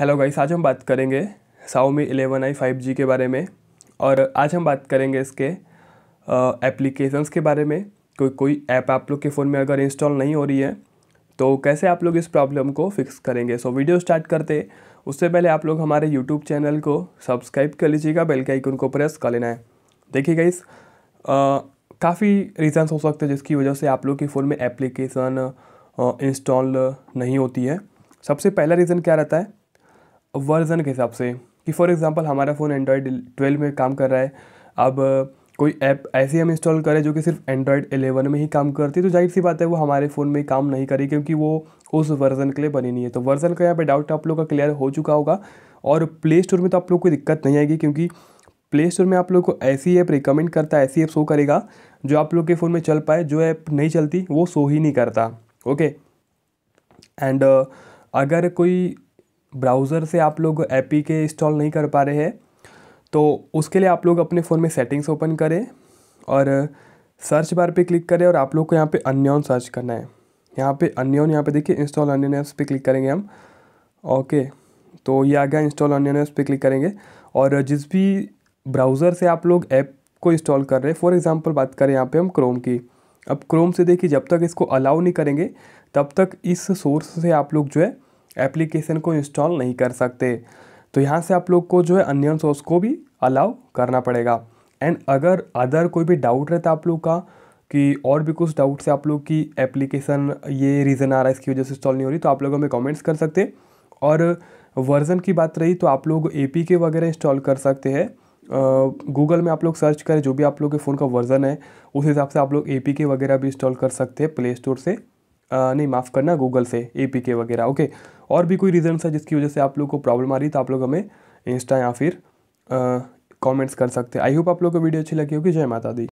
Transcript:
hello guys आज हम बात करेंगे Xiaomi eleven I five G के बारे में और आज हम बात करेंगे इसके एप्लीकेशंस के बारे में कोई कोई ऐप आप लोग के फ़ोन में अगर इंस्टॉल नहीं हो रही है तो कैसे आप लोग इस प्रॉब्लम को फिक्स करेंगे सो so, वीडियो स्टार्ट करते उससे पहले आप लोग हमारे यूट्यूब चैनल को सब्सक्राइब कर लीजिएगा बेल के आइकन को प्रेस कर लेना है देखिए गाइस काफ़ी रीज़न्स हो सकते हैं जिसकी वजह से आप लोग के फ़ोन में एप्लीकेशन इंस्टॉल नहीं होती है सबसे पहला रीज़न क्या रहता है वर्ज़न के हिसाब से कि फॉर एग्ज़ाम्पल हमारा फ़ोन एंड्रॉयड ट्वेल्व में काम कर रहा है अब कोई ऐप ऐसी हम इंस्टॉल करें जो कि सिर्फ एंड्रॉयड एलेवन में ही काम करती है तो जाहिर सी बात है वो हमारे फ़ोन में काम नहीं करेगी क्योंकि वो उस वर्ज़न के लिए बनी नहीं है तो वर्ज़न का यहाँ पे डाउट आप लोग का क्लियर हो चुका होगा और प्ले स्टोर में तो आप लोग को दिक्कत नहीं आएगी क्योंकि प्ले स्टोर में आप लोग को ऐसी ऐप रिकमेंड करता है ऐसी ऐप शो करेगा जो आप लोग के फ़ोन में चल पाए जो ऐप नहीं चलती वो शो ही नहीं करता ओके एंड अगर कोई ब्राउज़र से आप लोग एपी के इंस्टॉल नहीं कर पा रहे हैं तो उसके लिए आप लोग अपने फ़ोन में सेटिंग्स ओपन करें और सर्च बार पे क्लिक करें और आप लोग को यहाँ पे अन्योन सर्च करना है यहाँ पे अन्योन यहाँ पे देखिए इंस्टॉल अन्योन ऐप्स पे क्लिक करेंगे हम ओके तो ये आ गया इंस्टॉल अन्योन ऐप्स पे क्लिक करेंगे और जिस भी ब्राउज़र से आप लोग ऐप को इंस्टॉल कर रहे हैं फॉर एग्ज़ाम्पल बात करें यहाँ पर हम क्रोम की अब क्रोम से देखिए जब तक इसको अलाउ नहीं करेंगे तब तक इस सोर्स से आप लोग जो है एप्लीकेशन को इंस्टॉल नहीं कर सकते तो यहाँ से आप लोग को जो है अन्य सोर्स को भी अलाउ करना पड़ेगा एंड अगर अदर कोई भी डाउट रहता आप लोग का कि और भी कुछ डाउट से आप लोग की एप्लीकेशन ये रीज़न आ रहा है इसकी वजह से इंस्टॉल नहीं हो रही तो आप लोग हमें कमेंट्स कर सकते और वर्ज़न की बात रही तो आप लोग ए के वगैरह इंस्टॉल कर सकते हैं गूगल में आप लोग सर्च करें जो भी आप लोग के फ़ोन का वर्ज़न है उस हिसाब से आप लोग ए वगैरह भी इंस्टॉल कर सकते हैं प्ले स्टोर से आ, नहीं माफ़ करना गूगल से ए वगैरह ओके और भी कोई रीज़न है जिसकी वजह से आप लोग को प्रॉब्लम आ रही तो आप लोग हमें इंस्टा या फिर कमेंट्स कर सकते हैं आई होप आप लोग को वीडियो अच्छी लगी होगी जय माता दी